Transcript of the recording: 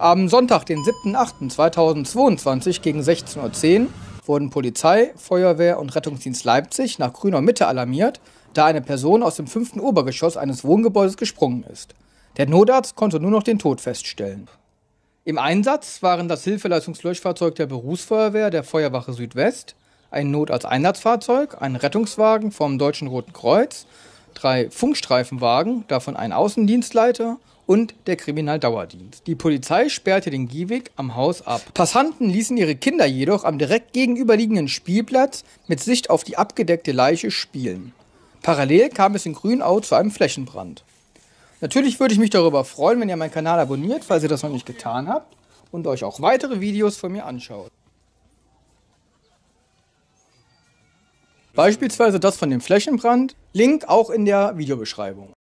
Am Sonntag, den 7.8.2022 gegen 16.10 Uhr wurden Polizei, Feuerwehr und Rettungsdienst Leipzig nach Grüner Mitte alarmiert, da eine Person aus dem fünften Obergeschoss eines Wohngebäudes gesprungen ist. Der Notarzt konnte nur noch den Tod feststellen. Im Einsatz waren das Hilfeleistungslöschfahrzeug der Berufsfeuerwehr der Feuerwache Südwest, ein Notarzt-Einsatzfahrzeug, ein Rettungswagen vom Deutschen Roten Kreuz, drei Funkstreifenwagen, davon ein Außendienstleiter und der Kriminaldauerdienst. Die Polizei sperrte den Gehweg am Haus ab. Passanten ließen ihre Kinder jedoch am direkt gegenüberliegenden Spielplatz mit Sicht auf die abgedeckte Leiche spielen. Parallel kam es in Grünau zu einem Flächenbrand. Natürlich würde ich mich darüber freuen, wenn ihr meinen Kanal abonniert, falls ihr das noch nicht getan habt und euch auch weitere Videos von mir anschaut. Beispielsweise das von dem Flächenbrand, Link auch in der Videobeschreibung.